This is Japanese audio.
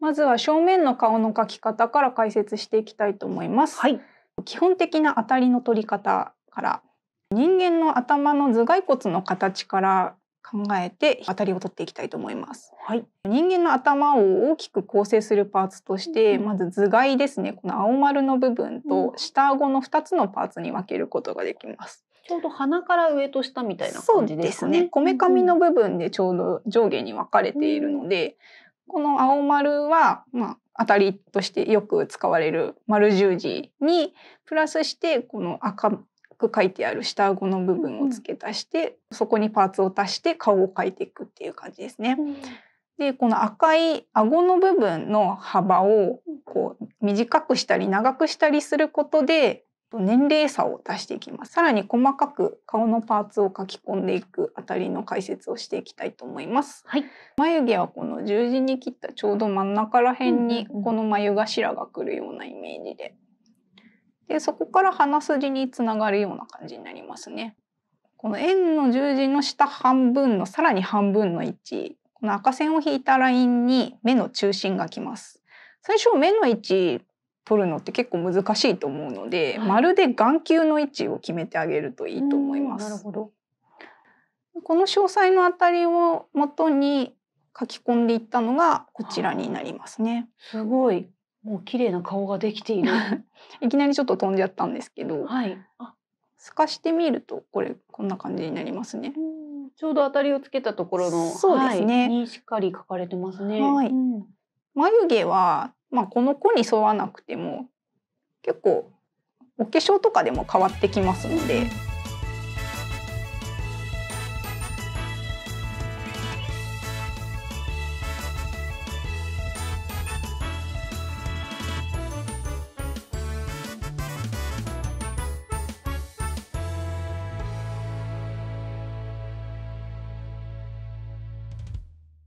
まずは正面の顔の描き方から解説していきたいと思います。はい、基本的な当たりの取り方から人間の頭の頭蓋骨の形から考えて当たりを取っていきたいと思います。はい、人間の頭を大きく構成するパーツとして、うん、まず頭蓋ですね。この青丸の部分と下顎の2つのパーツに分けることができます。ちょうど鼻から上と下みたいな感じですね。こめかみの部分でちょうど上下に分かれているので、この青丸は、まあ、当たりとしてよく使われる丸十字にプラスしてこの赤く書いてある下顎の部分を付け足して、うん、そこにパーツを足して顔を描いていくっていう感じですね。うん、でこの赤い顎の部分の幅をこう短くしたり長くしたりすることで年齢差を出していきます。さらに細かく顔のパーツを書き込んでいくあたりの解説をしていきたいと思います。はい、眉毛はこの十字に切ったちょうど真ん中ら辺にこの眉頭がくるようなイメージで。でそこから鼻筋につながるような感じになりますね。この円の十字の下半分のさらに半分の位置この赤線を引いたラインに目の中心がきます。最初目の位置取るのって結構難しいと思うので、はい、まるで眼球の位置を決めてあげるといいと思います。この詳細のあたりを元に書き込んでいったのがこちらになりますね。すごいもう綺麗な顔ができている。いきなりちょっと飛んじゃったんですけど、はい、あ透かしてみるとこれこんな感じになりますね。ちょうど当たりをつけたところのそうですね、はい、にしっかり書かれてますね。はい、うん、眉毛はまあ、この子に沿わなくても結構お化粧とかでも変わってきますので。